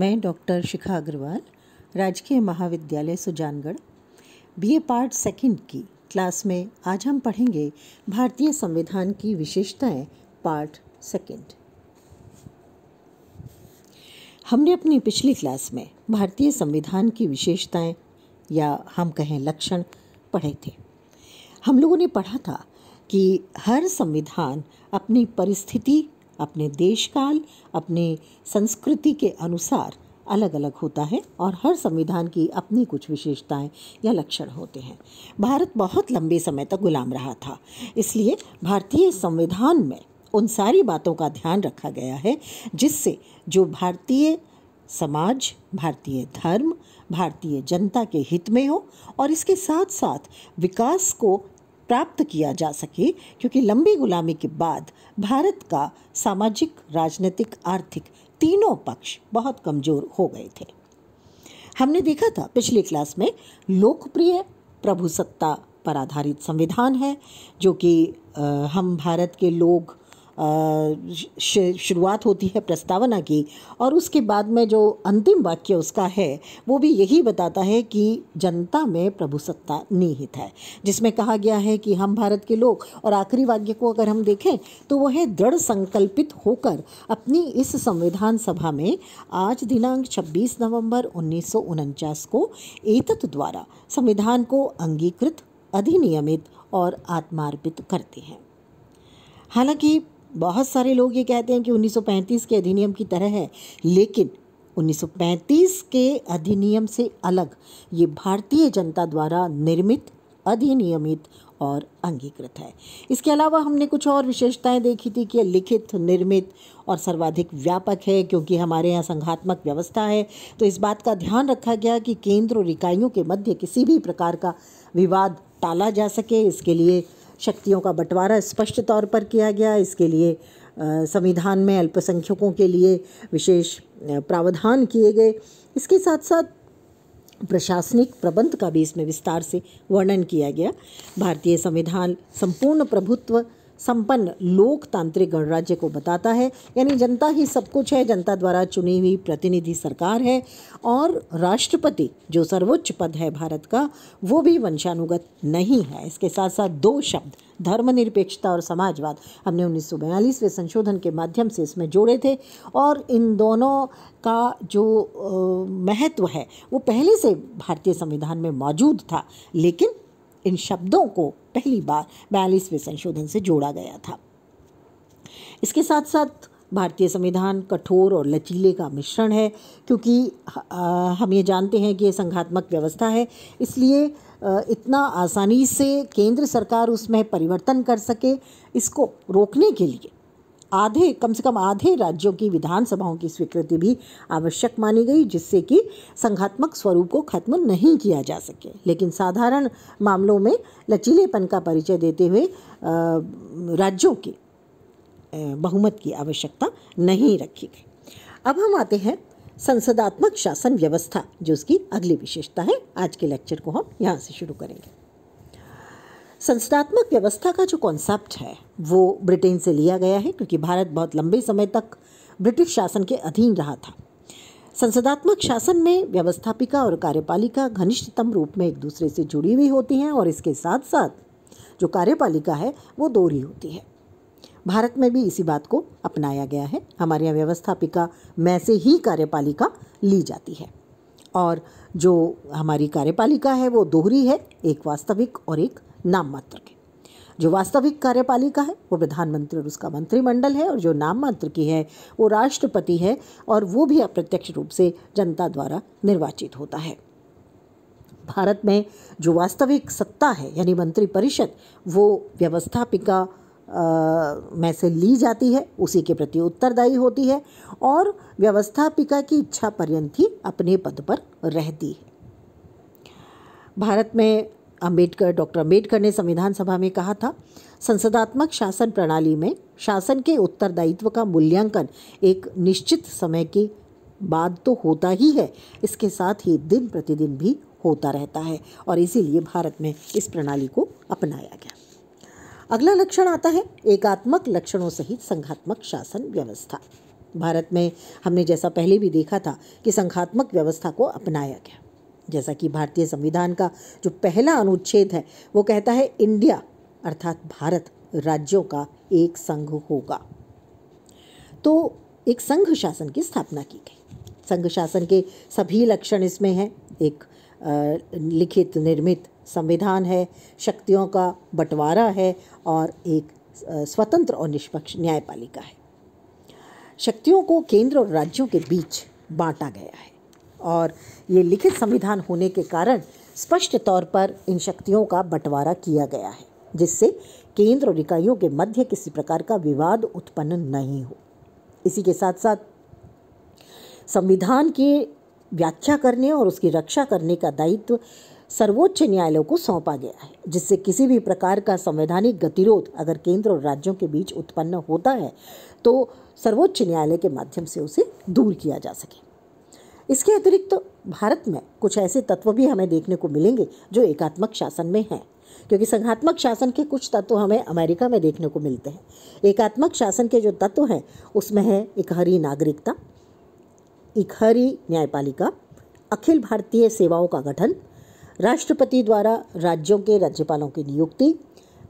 मैं डॉक्टर शिखा अग्रवाल राजकीय महाविद्यालय सुजानगढ़ बीए पार्ट सेकंड की क्लास में आज हम पढ़ेंगे भारतीय संविधान की विशेषताएं पार्ट सेकंड हमने अपनी पिछली क्लास में भारतीय संविधान की विशेषताएं या हम कहें लक्षण पढ़े थे हम लोगों ने पढ़ा था कि हर संविधान अपनी परिस्थिति अपने देश काल अपने संस्कृति के अनुसार अलग अलग होता है और हर संविधान की अपनी कुछ विशेषताएं या लक्षण होते हैं भारत बहुत लंबे समय तक गुलाम रहा था इसलिए भारतीय संविधान में उन सारी बातों का ध्यान रखा गया है जिससे जो भारतीय समाज भारतीय धर्म भारतीय जनता के हित में हो और इसके साथ साथ विकास को प्राप्त किया जा सके क्योंकि लंबी गुलामी के बाद भारत का सामाजिक राजनीतिक आर्थिक तीनों पक्ष बहुत कमज़ोर हो गए थे हमने देखा था पिछली क्लास में लोकप्रिय प्रभुसत्ता पर आधारित संविधान है जो कि हम भारत के लोग शुरुआत होती है प्रस्तावना की और उसके बाद में जो अंतिम वाक्य उसका है वो भी यही बताता है कि जनता में प्रभु सत्ता निहित है जिसमें कहा गया है कि हम भारत के लोग और आखिरी वाक्य को अगर हम देखें तो वह है दृढ़ संकल्पित होकर अपनी इस संविधान सभा में आज दिनांक 26 नवंबर उन्नीस को एतत द्वारा संविधान को अंगीकृत अधिनियमित और आत्मार्पित करते हैं हालांकि बहुत सारे लोग ये कहते हैं कि 1935 के अधिनियम की तरह है लेकिन 1935 के अधिनियम से अलग ये भारतीय जनता द्वारा निर्मित अधिनियमित और अंगीकृत है इसके अलावा हमने कुछ और विशेषताएं देखी थी कि लिखित निर्मित और सर्वाधिक व्यापक है क्योंकि हमारे यहाँ संघात्मक व्यवस्था है तो इस बात का ध्यान रखा गया कि केंद्र और इकाइयों के मध्य किसी भी प्रकार का विवाद टाला जा सके इसके लिए शक्तियों का बंटवारा स्पष्ट तौर पर किया गया इसके लिए संविधान में अल्पसंख्यकों के लिए विशेष प्रावधान किए गए इसके साथ साथ प्रशासनिक प्रबंध का भी इसमें विस्तार से वर्णन किया गया भारतीय संविधान संपूर्ण प्रभुत्व संपन्न लोकतांत्रिक गणराज्य को बताता है यानी जनता ही सब कुछ है जनता द्वारा चुनी हुई प्रतिनिधि सरकार है और राष्ट्रपति जो सर्वोच्च पद है भारत का वो भी वंशानुगत नहीं है इसके साथ साथ दो शब्द धर्मनिरपेक्षता और समाजवाद हमने उन्नीस सौ में संशोधन के माध्यम से इसमें जोड़े थे और इन दोनों का जो महत्व है वो पहले से भारतीय संविधान में मौजूद था लेकिन इन शब्दों को पहली बार बयालीसवें संशोधन से जोड़ा गया था इसके साथ साथ भारतीय संविधान कठोर और लचीले का मिश्रण है क्योंकि हम ये जानते हैं कि ये संघात्मक व्यवस्था है इसलिए इतना आसानी से केंद्र सरकार उसमें परिवर्तन कर सके इसको रोकने के लिए आधे कम से कम आधे राज्यों की विधानसभाओं की स्वीकृति भी आवश्यक मानी गई जिससे कि संघात्मक स्वरूप को खत्म नहीं किया जा सके लेकिन साधारण मामलों में लचीलेपन का परिचय देते हुए राज्यों के बहुमत की आवश्यकता नहीं रखी गई अब हम आते हैं संसदात्मक शासन व्यवस्था जो उसकी अगली विशेषता है आज के लेक्चर को हम यहाँ से शुरू करेंगे संस्थात्मक व्यवस्था का जो कॉन्सेप्ट है वो ब्रिटेन से लिया गया है क्योंकि भारत बहुत लंबे समय तक ब्रिटिश शासन के अधीन रहा था संसदात्मक शासन में व्यवस्थापिका और कार्यपालिका घनिष्ठतम रूप में एक दूसरे से जुड़ी हुई होती हैं और इसके साथ साथ जो कार्यपालिका है वो दोहरी होती है भारत में भी इसी बात को अपनाया गया है हमारे यहाँ व्यवस्थापिका में से ही कार्यपालिका ली जाती है और जो हमारी कार्यपालिका है वो दोहरी है एक वास्तविक और एक नाम मात्र के जो वास्तविक कार्यपालिका है वो प्रधानमंत्री और उसका मंत्रिमंडल है और जो नाम मात्र की है वो राष्ट्रपति है और वो भी अप्रत्यक्ष रूप से जनता द्वारा निर्वाचित होता है भारत में जो वास्तविक सत्ता है यानी मंत्रिपरिषद वो व्यवस्थापिका में से ली जाती है उसी के प्रति उत्तरदायी होती है और व्यवस्थापिका की इच्छा पर्यंत ही अपने पद पर रहती है भारत में अंबेडकर डॉक्टर अंबेडकर ने संविधान सभा में कहा था संसदात्मक शासन प्रणाली में शासन के उत्तरदायित्व का मूल्यांकन एक निश्चित समय के बाद तो होता ही है इसके साथ ही दिन प्रतिदिन भी होता रहता है और इसीलिए भारत में इस प्रणाली को अपनाया गया अगला लक्षण आता है एकात्मक लक्षणों सहित संघात्मक शासन व्यवस्था भारत में हमने जैसा पहले भी देखा था कि संघात्मक व्यवस्था को अपनाया गया जैसा कि भारतीय संविधान का जो पहला अनुच्छेद है वो कहता है इंडिया अर्थात भारत राज्यों का एक संघ होगा तो एक संघ शासन की स्थापना की गई संघ शासन के सभी लक्षण इसमें हैं एक लिखित निर्मित संविधान है शक्तियों का बंटवारा है और एक स्वतंत्र और निष्पक्ष न्यायपालिका है शक्तियों को केंद्र और राज्यों के बीच बांटा गया है और ये लिखित संविधान होने के कारण स्पष्ट तौर पर इन शक्तियों का बंटवारा किया गया है जिससे केंद्र और इकाइयों के मध्य किसी प्रकार का विवाद उत्पन्न नहीं हो इसी के साथ साथ संविधान की व्याख्या करने और उसकी रक्षा करने का दायित्व सर्वोच्च न्यायालय को सौंपा गया है जिससे किसी भी प्रकार का संवैधानिक गतिरोध अगर केंद्र और राज्यों के बीच उत्पन्न होता है तो सर्वोच्च न्यायालय के माध्यम से उसे दूर किया जा सके इसके अतिरिक्त तो भारत में कुछ ऐसे तत्व भी हमें देखने को मिलेंगे जो एकात्मक शासन में हैं क्योंकि संघात्मक शासन के कुछ तत्व हमें अमेरिका में देखने को मिलते हैं एकात्मक शासन के जो तत्व हैं उसमें है इकहरी नागरिकता इकहरी न्यायपालिका अखिल भारतीय सेवाओं का गठन राष्ट्रपति द्वारा राज्यों के राज्यपालों की नियुक्ति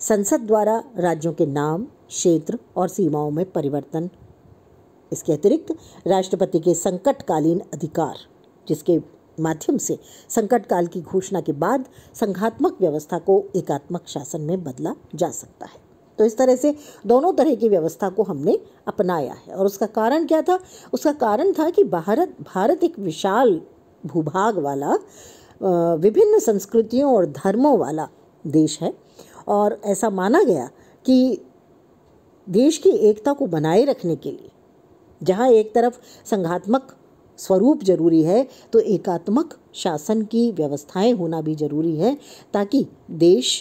संसद द्वारा राज्यों के नाम क्षेत्र और सीमाओं में परिवर्तन इसके अतिरिक्त राष्ट्रपति के संकटकालीन अधिकार जिसके माध्यम से संकट काल की घोषणा के बाद संघात्मक व्यवस्था को एकात्मक शासन में बदला जा सकता है तो इस तरह से दोनों तरह की व्यवस्था को हमने अपनाया है और उसका कारण क्या था उसका कारण था कि भारत भारत एक विशाल भूभाग वाला विभिन्न संस्कृतियों और धर्मों वाला देश है और ऐसा माना गया कि देश की एकता को बनाए रखने के लिए जहाँ एक तरफ संघात्मक स्वरूप जरूरी है तो एकात्मक शासन की व्यवस्थाएं होना भी जरूरी है ताकि देश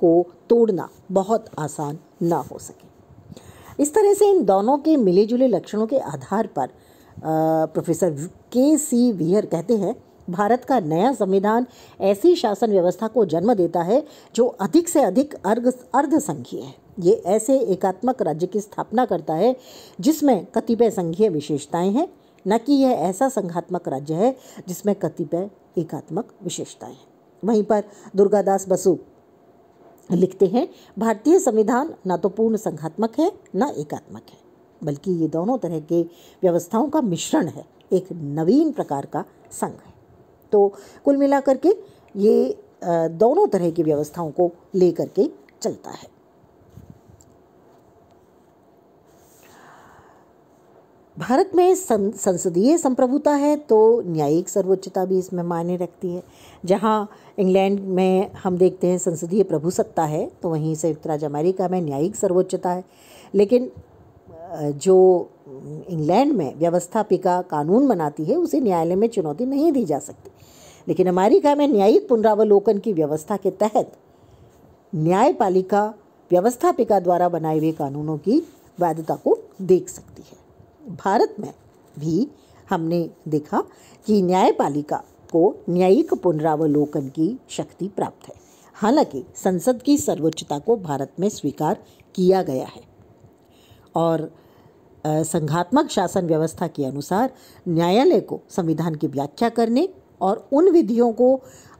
को तोड़ना बहुत आसान ना हो सके इस तरह से इन दोनों के मिले जुले लक्षणों के आधार पर प्रोफेसर के सी वियर कहते हैं भारत का नया संविधान ऐसी शासन व्यवस्था को जन्म देता है जो अधिक से अधिक अर्घ अर्धसंघीय है ये ऐसे एकात्मक राज्य की स्थापना करता है जिसमें कतिपय संघीय विशेषताएं हैं न कि यह ऐसा संघात्मक राज्य है जिसमें कतिपय एकात्मक विशेषताएं हैं वहीं पर दुर्गादास बसु लिखते हैं भारतीय संविधान न तो पूर्ण संघात्मक है न एकात्मक है बल्कि ये दोनों तरह के व्यवस्थाओं का मिश्रण है एक नवीन प्रकार का संघ है तो कुल मिलाकर के ये दोनों तरह की व्यवस्थाओं को लेकर के चलता है भारत में सं, संसदीय संप्रभुता है तो न्यायिक सर्वोच्चता भी इसमें मायने रखती है जहाँ इंग्लैंड में हम देखते हैं संसदीय प्रभु सत्ता है तो वहीं संयुक्त राज्य अमेरिका में न्यायिक सर्वोच्चता है लेकिन जो इंग्लैंड में व्यवस्थापिका कानून बनाती है उसे न्यायालय में चुनौती नहीं दी जा सकती लेकिन अमेरिका में न्यायिक पुनरावलोकन की व्यवस्था के तहत न्यायपालिका व्यवस्थापिका द्वारा बनाए हुए कानूनों की वैधता को देख सकती है भारत में भी हमने देखा कि न्यायपालिका को न्यायिक पुनरावलोकन की शक्ति प्राप्त है हालांकि संसद की सर्वोच्चता को भारत में स्वीकार किया गया है और संघात्मक शासन व्यवस्था के अनुसार न्यायालय को संविधान की व्याख्या करने और उन विधियों को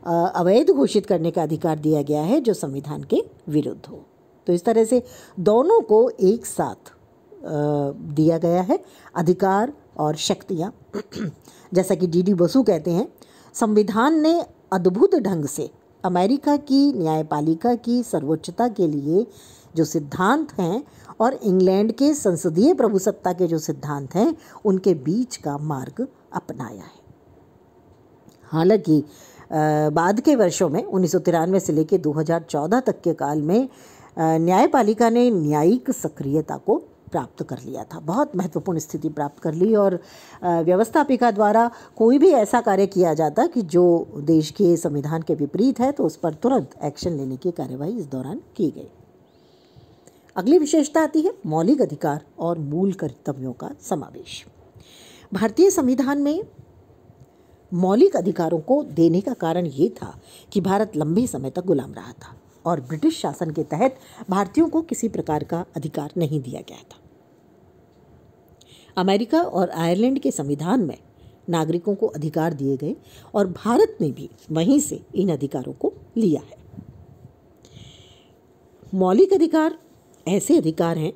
अवैध घोषित करने का अधिकार दिया गया है जो संविधान के विरुद्ध हो तो इस तरह से दोनों को एक साथ दिया गया है अधिकार और शक्तियाँ जैसा कि डी डी बसु कहते हैं संविधान ने अद्भुत ढंग से अमेरिका की न्यायपालिका की सर्वोच्चता के लिए जो सिद्धांत हैं और इंग्लैंड के संसदीय प्रभुसत्ता के जो सिद्धांत हैं उनके बीच का मार्ग अपनाया है हालांकि बाद के वर्षों में उन्नीस से लेकर 2014 तक के काल में न्यायपालिका ने न्यायिक सक्रियता को प्राप्त कर लिया था बहुत महत्वपूर्ण स्थिति प्राप्त कर ली और व्यवस्थापिका द्वारा कोई भी ऐसा कार्य किया जाता कि जो देश के संविधान के विपरीत है तो उस पर तुरंत एक्शन लेने की कार्यवाही इस दौरान की गई अगली विशेषता आती है मौलिक अधिकार और मूल कर्तव्यों का समावेश भारतीय संविधान में मौलिक अधिकारों को देने का कारण ये था कि भारत लंबे समय तक गुलाम रहा था और ब्रिटिश शासन के तहत भारतीयों को किसी प्रकार का अधिकार नहीं दिया गया था अमेरिका और आयरलैंड के संविधान में नागरिकों को अधिकार दिए गए और भारत ने भी वहीं से इन अधिकारों को लिया है मौलिक अधिकार ऐसे अधिकार हैं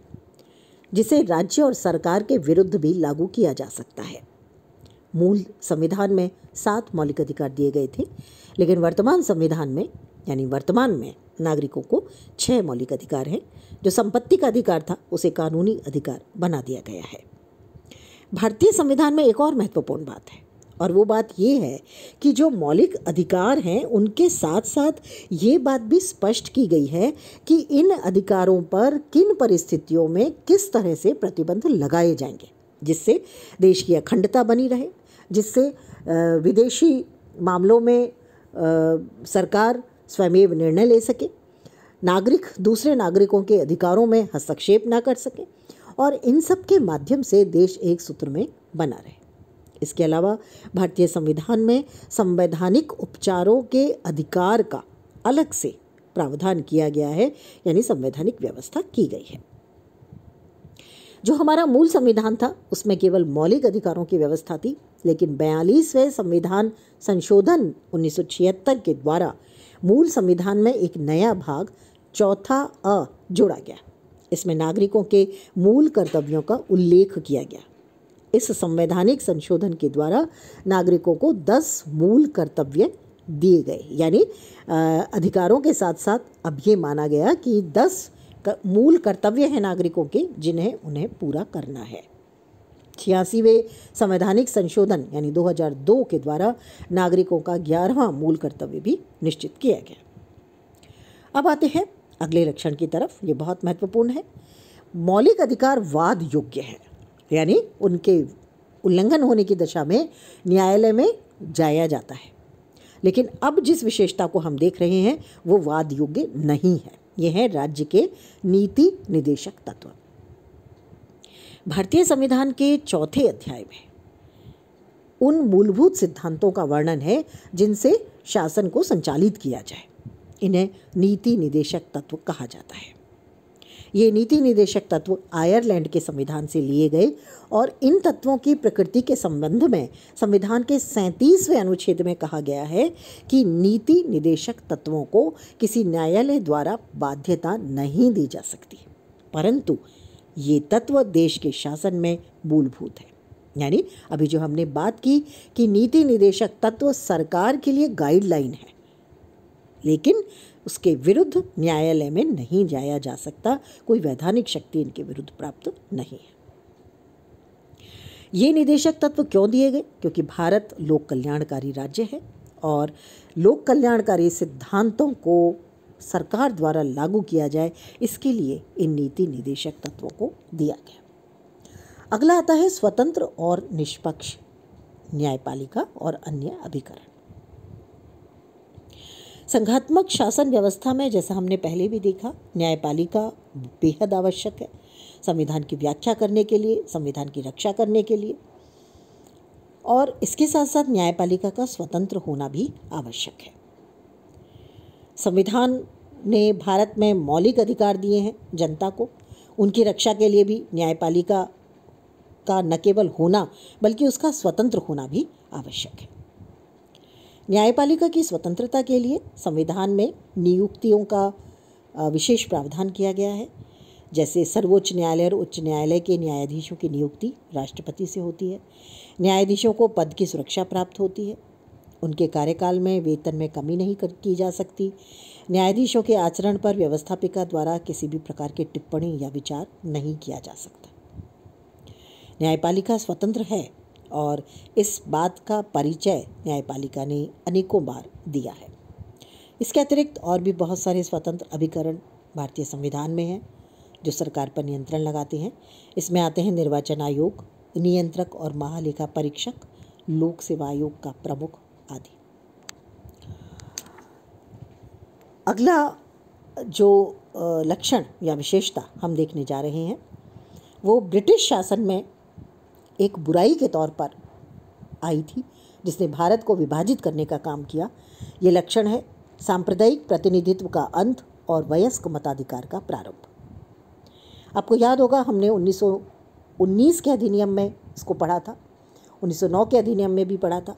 जिसे राज्य और सरकार के विरुद्ध भी लागू किया जा सकता है मूल संविधान में सात मौलिक अधिकार दिए गए थे लेकिन वर्तमान संविधान में यानी वर्तमान में नागरिकों को छः मौलिक अधिकार हैं जो संपत्ति का अधिकार था उसे कानूनी अधिकार बना दिया गया है भारतीय संविधान में एक और महत्वपूर्ण बात है और वो बात ये है कि जो मौलिक अधिकार हैं उनके साथ साथ ये बात भी स्पष्ट की गई है कि इन अधिकारों पर किन परिस्थितियों में किस तरह से प्रतिबंध लगाए जाएंगे जिससे देश की अखंडता बनी रहे जिससे विदेशी मामलों में सरकार स्वयं निर्णय ले सके नागरिक दूसरे नागरिकों के अधिकारों में हस्तक्षेप ना कर सके और इन सब के माध्यम से देश एक सूत्र में बना रहे इसके अलावा भारतीय संविधान में संवैधानिक उपचारों के अधिकार का अलग से प्रावधान किया गया है यानी संवैधानिक व्यवस्था की गई है जो हमारा मूल संविधान था उसमें केवल मौलिक अधिकारों की व्यवस्था थी लेकिन बयालीसवें संविधान संशोधन उन्नीस के द्वारा मूल संविधान में एक नया भाग चौथा अ जोड़ा गया इसमें नागरिकों के मूल कर्तव्यों का उल्लेख किया गया इस संवैधानिक संशोधन के द्वारा नागरिकों को दस मूल कर्तव्य दिए गए यानी अधिकारों के साथ साथ अब ये माना गया कि दस मूल कर्तव्य हैं नागरिकों के जिन्हें उन्हें पूरा करना है छियासीवें संवैधानिक संशोधन यानी 2002 के द्वारा नागरिकों का ग्यारहवां मूल कर्तव्य भी निश्चित किया गया अब आते हैं अगले लक्षण की तरफ ये बहुत महत्वपूर्ण है मौलिक अधिकार वाद योग्य है यानी उनके उल्लंघन होने की दशा में न्यायालय में जाया जाता है लेकिन अब जिस विशेषता को हम देख रहे हैं वो वाद योग्य नहीं है ये है राज्य के नीति निदेशक तत्व भारतीय संविधान के चौथे अध्याय में उन मूलभूत सिद्धांतों का वर्णन है जिनसे शासन को संचालित किया जाए इन्हें नीति निदेशक तत्व कहा जाता है ये नीति निदेशक तत्व आयरलैंड के संविधान से लिए गए और इन तत्वों की प्रकृति के संबंध में संविधान के सैंतीसवें अनुच्छेद में कहा गया है कि नीति निदेशक तत्वों को किसी न्यायालय द्वारा बाध्यता नहीं दी जा सकती परंतु ये तत्व देश के शासन में मूलभूत है यानी अभी जो हमने बात की कि नीति निदेशक तत्व सरकार के लिए गाइडलाइन है लेकिन उसके विरुद्ध न्यायालय में नहीं जाया जा सकता कोई वैधानिक शक्ति इनके विरुद्ध प्राप्त नहीं है ये निदेशक तत्व क्यों दिए गए क्योंकि भारत लोक कल्याणकारी राज्य है और लोक कल्याणकारी सिद्धांतों को सरकार द्वारा लागू किया जाए इसके लिए इन नीति निदेशक तत्वों को दिया गया अगला आता है स्वतंत्र और निष्पक्ष न्यायपालिका और अन्य अभिकरण संघात्मक शासन व्यवस्था में जैसा हमने पहले भी देखा न्यायपालिका बेहद आवश्यक है संविधान की व्याख्या करने के लिए संविधान की रक्षा करने के लिए और इसके साथ साथ न्यायपालिका का स्वतंत्र होना भी आवश्यक है संविधान ने भारत में मौलिक अधिकार दिए हैं जनता को उनकी रक्षा के लिए भी न्यायपालिका का न केवल होना बल्कि उसका स्वतंत्र होना भी आवश्यक है न्यायपालिका की स्वतंत्रता के लिए संविधान में नियुक्तियों का विशेष प्रावधान किया गया है जैसे सर्वोच्च न्यायालय और उच्च न्यायालय के न्यायाधीशों की नियुक्ति राष्ट्रपति से होती है न्यायाधीशों को पद की सुरक्षा प्राप्त होती है उनके कार्यकाल में वेतन में कमी नहीं कर की जा सकती न्यायाधीशों के आचरण पर व्यवस्थापिका द्वारा किसी भी प्रकार की टिप्पणी या विचार नहीं किया जा सकता न्यायपालिका स्वतंत्र है और इस बात का परिचय न्यायपालिका ने अनेकों बार दिया है इसके अतिरिक्त और भी बहुत सारे स्वतंत्र अभिकरण भारतीय संविधान में हैं जो सरकार पर नियंत्रण लगाते हैं इसमें आते हैं निर्वाचन आयोग नियंत्रक और महालेखा परीक्षक लोक सेवा आयोग का प्रमुख आदि अगला जो लक्षण या विशेषता हम देखने जा रहे हैं वो ब्रिटिश शासन में एक बुराई के तौर पर आई थी जिसने भारत को विभाजित करने का काम किया ये लक्षण है सांप्रदायिक प्रतिनिधित्व का अंत और वयस्क मताधिकार का प्रारंभ आपको याद होगा हमने 1919 के अधिनियम में इसको पढ़ा था 1909 के अधिनियम में भी पढ़ा था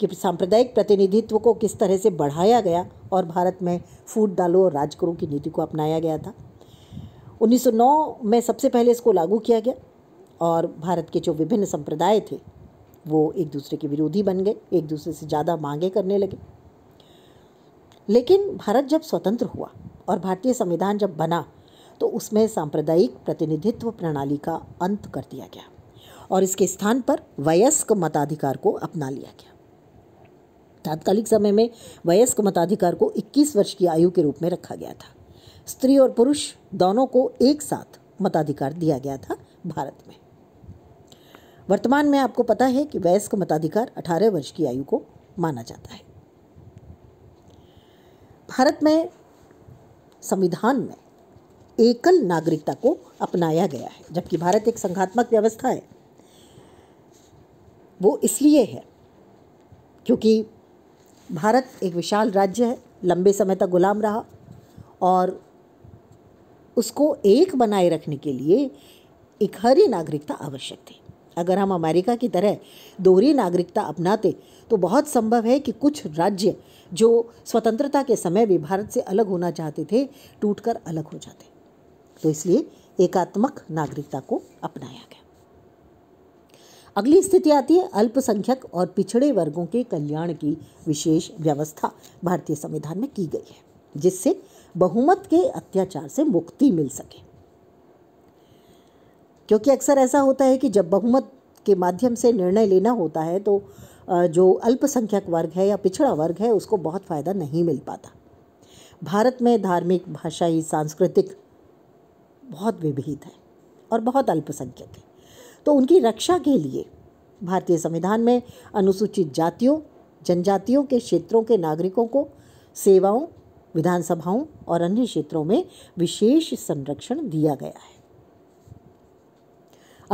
कि सांप्रदायिक प्रतिनिधित्व को किस तरह से बढ़ाया गया और भारत में फूट डालो और राज करो की नीति को अपनाया गया था 1909 में सबसे पहले इसको लागू किया गया और भारत के जो विभिन्न संप्रदाय थे वो एक दूसरे के विरोधी बन गए एक दूसरे से ज़्यादा मांगे करने लगे लेकिन भारत जब स्वतंत्र हुआ और भारतीय संविधान जब बना तो उसमें सांप्रदायिक प्रतिनिधित्व प्रणाली का अंत कर दिया गया और इसके स्थान पर वयस्क मताधिकार को अपना लिया गया तात्कालिक समय में वयस्क मताधिकार को 21 वर्ष की आयु के रूप में रखा गया था स्त्री और पुरुष दोनों को एक साथ मताधिकार दिया गया था भारत में वर्तमान में आपको पता है कि वयस्क मताधिकार 18 वर्ष की आयु को माना जाता है भारत में संविधान में एकल नागरिकता को अपनाया गया है जबकि भारत एक संघात्मक व्यवस्था है वो इसलिए है क्योंकि भारत एक विशाल राज्य है लंबे समय तक गुलाम रहा और उसको एक बनाए रखने के लिए एक हरी नागरिकता आवश्यक थी अगर हम अमेरिका की तरह दोहरी नागरिकता अपनाते तो बहुत संभव है कि कुछ राज्य जो स्वतंत्रता के समय भी भारत से अलग होना चाहते थे टूटकर अलग हो जाते तो इसलिए एकात्मक नागरिकता को अपनाया गया अगली स्थिति आती है अल्पसंख्यक और पिछड़े वर्गों के कल्याण की विशेष व्यवस्था भारतीय संविधान में की गई है जिससे बहुमत के अत्याचार से मुक्ति मिल सके क्योंकि अक्सर ऐसा होता है कि जब बहुमत के माध्यम से निर्णय लेना होता है तो जो अल्पसंख्यक वर्ग है या पिछड़ा वर्ग है उसको बहुत फ़ायदा नहीं मिल पाता भारत में धार्मिक भाषाई सांस्कृतिक बहुत विभीत है और बहुत अल्पसंख्यक है तो उनकी रक्षा के लिए भारतीय संविधान में अनुसूचित जातियों जनजातियों के क्षेत्रों के नागरिकों को सेवाओं विधानसभाओं और अन्य क्षेत्रों में विशेष संरक्षण दिया गया है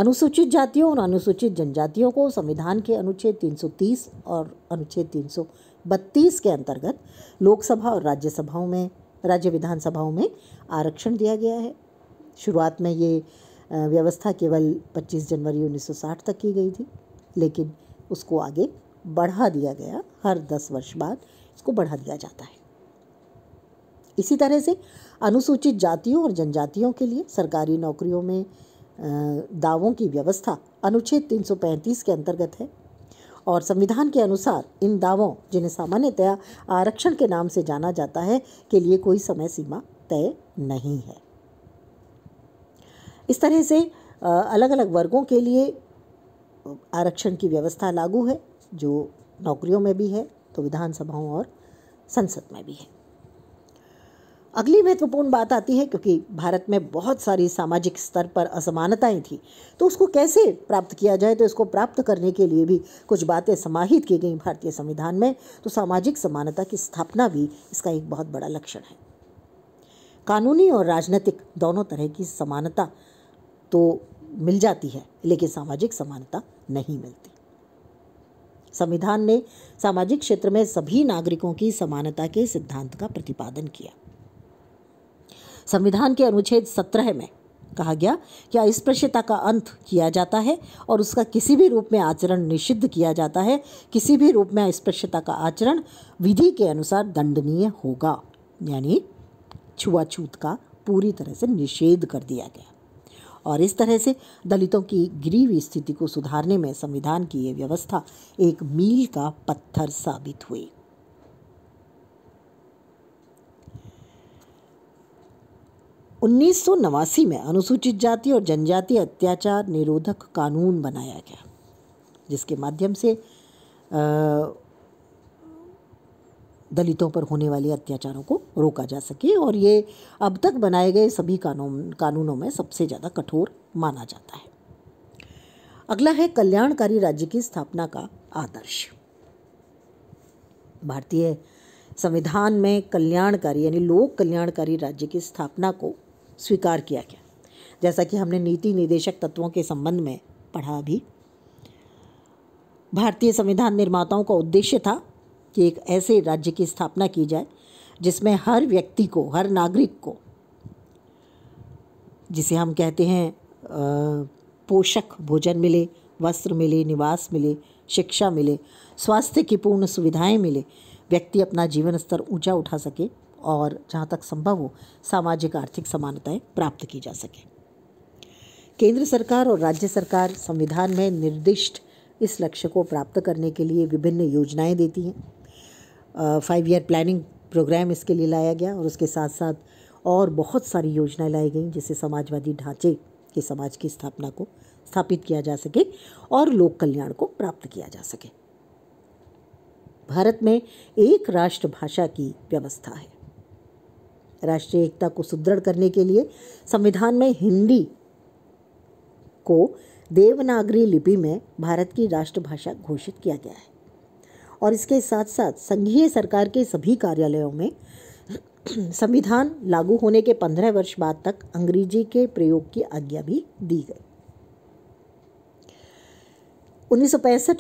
अनुसूचित जातियों और अनुसूचित जनजातियों को संविधान के अनुच्छेद 330 और अनुच्छेद 332 के अंतर्गत लोकसभा और राज्यसभाओं में राज्य विधानसभाओं में आरक्षण दिया गया है शुरुआत में ये व्यवस्था केवल 25 जनवरी 1960 तक की गई थी लेकिन उसको आगे बढ़ा दिया गया हर दस वर्ष बाद इसको बढ़ा दिया जाता है इसी तरह से अनुसूचित जातियों और जनजातियों के लिए सरकारी नौकरियों में दावों की व्यवस्था अनुच्छेद 335 के अंतर्गत है और संविधान के अनुसार इन दावों जिन्हें सामान्यतया आरक्षण के नाम से जाना जाता है के लिए कोई समय सीमा तय नहीं है इस तरह से अलग अलग वर्गों के लिए आरक्षण की व्यवस्था लागू है जो नौकरियों में भी है तो विधानसभाओं और संसद में भी है अगली महत्वपूर्ण बात आती है क्योंकि भारत में बहुत सारी सामाजिक स्तर पर असमानताएं थी तो उसको कैसे प्राप्त किया जाए तो इसको प्राप्त करने के लिए भी कुछ बातें समाहित की गई भारतीय संविधान में तो सामाजिक समानता की स्थापना भी इसका एक बहुत बड़ा लक्षण है कानूनी और राजनीतिक दोनों तरह की समानता तो मिल जाती है लेकिन सामाजिक समानता नहीं मिलती संविधान ने सामाजिक क्षेत्र में सभी नागरिकों की समानता के सिद्धांत का प्रतिपादन किया संविधान के अनुच्छेद सत्रह में कहा गया कि अस्पृश्यता का अंत किया जाता है और उसका किसी भी रूप में आचरण निषिद्ध किया जाता है किसी भी रूप में अस्पृश्यता का आचरण विधि के अनुसार दंडनीय होगा यानी छुआछूत का पूरी तरह से निषेध कर दिया गया और इस तरह से दलितों की गरीब स्थिति को सुधारने में संविधान की ये व्यवस्था एक मील का पत्थर साबित हुई उन्नीस में अनुसूचित जाति और जनजाति अत्याचार निरोधक कानून बनाया गया जिसके माध्यम से आ, दलितों पर होने वाले अत्याचारों को रोका जा सके और ये अब तक बनाए गए सभी कानून कानूनों में सबसे ज़्यादा कठोर माना जाता है अगला है कल्याणकारी राज्य की स्थापना का आदर्श भारतीय संविधान में कल्याणकारी यानी लोक कल्याणकारी राज्य की स्थापना को स्वीकार किया गया जैसा कि हमने नीति निदेशक तत्वों के संबंध में पढ़ा अभी भारतीय संविधान निर्माताओं का उद्देश्य था कि एक ऐसे राज्य की स्थापना की जाए जिसमें हर व्यक्ति को हर नागरिक को जिसे हम कहते हैं पोषक भोजन मिले वस्त्र मिले निवास मिले शिक्षा मिले स्वास्थ्य की पूर्ण सुविधाएं मिले व्यक्ति अपना जीवन स्तर ऊंचा उठा सके और जहाँ तक संभव हो सामाजिक आर्थिक समानताएं प्राप्त की जा सके केंद्र सरकार और राज्य सरकार संविधान में निर्दिष्ट इस लक्ष्य को प्राप्त करने के लिए विभिन्न योजनाएं देती हैं फाइव ईयर प्लानिंग प्रोग्राम इसके लिए लाया गया और उसके साथ साथ और बहुत सारी योजनाएं लाई गई जिससे समाजवादी ढांचे के समाज की स्थापना को स्थापित किया जा सके और लोक कल्याण को प्राप्त किया जा सके भारत में एक राष्ट्रभाषा की व्यवस्था है राष्ट्रीय एकता को सुदृढ़ करने के लिए संविधान में हिंदी को देवनागरी लिपि में भारत की राष्ट्रभाषा घोषित किया गया है और इसके साथ साथ संघीय सरकार के सभी कार्यालयों में संविधान लागू होने के पंद्रह वर्ष बाद तक अंग्रेजी के प्रयोग की आज्ञा भी दी गई उन्नीस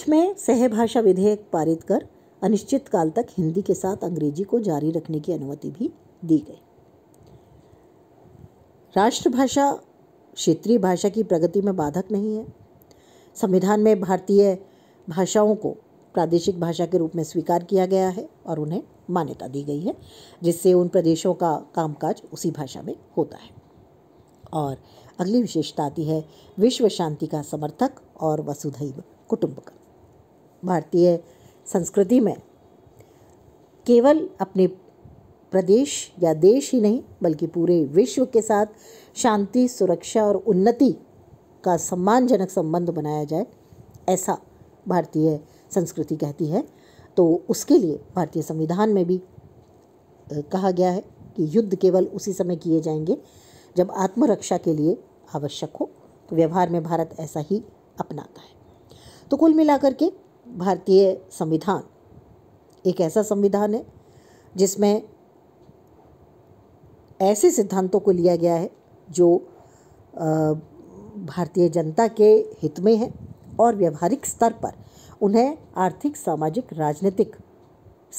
में सहभाषा विधेयक पारित कर अनिश्चित काल तक हिंदी के साथ अंग्रेजी को जारी रखने की अनुमति भी दी गई राष्ट्रभाषा क्षेत्रीय भाषा की प्रगति में बाधक नहीं है संविधान में भारतीय भाषाओं को प्रादेशिक भाषा के रूप में स्वीकार किया गया है और उन्हें मान्यता दी गई है जिससे उन प्रदेशों का कामकाज उसी भाषा में होता है और अगली विशेषता आती है विश्व शांति का समर्थक और वसुधैव कुटुंबकम भारतीय संस्कृति में केवल अपने प्रदेश या देश ही नहीं बल्कि पूरे विश्व के साथ शांति सुरक्षा और उन्नति का सम्मानजनक संबंध बनाया जाए ऐसा भारतीय संस्कृति कहती है तो उसके लिए भारतीय संविधान में भी कहा गया है कि युद्ध केवल उसी समय किए जाएंगे जब आत्मरक्षा के लिए आवश्यक हो तो व्यवहार में भारत ऐसा ही अपनाता है तो कुल मिलाकर के भारतीय संविधान एक ऐसा संविधान है जिसमें ऐसे सिद्धांतों को लिया गया है जो भारतीय जनता के हित में है और व्यवहारिक स्तर पर उन्हें आर्थिक सामाजिक राजनीतिक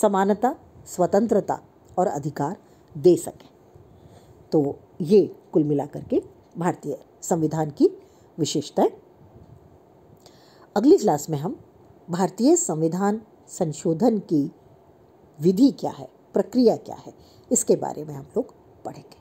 समानता स्वतंत्रता और अधिकार दे सकें तो ये कुल मिलाकर के भारतीय संविधान की विशेषताएं अगली क्लास में हम भारतीय संविधान संशोधन की विधि क्या है प्रक्रिया क्या है इसके बारे में हम लोग पढ़ेंगे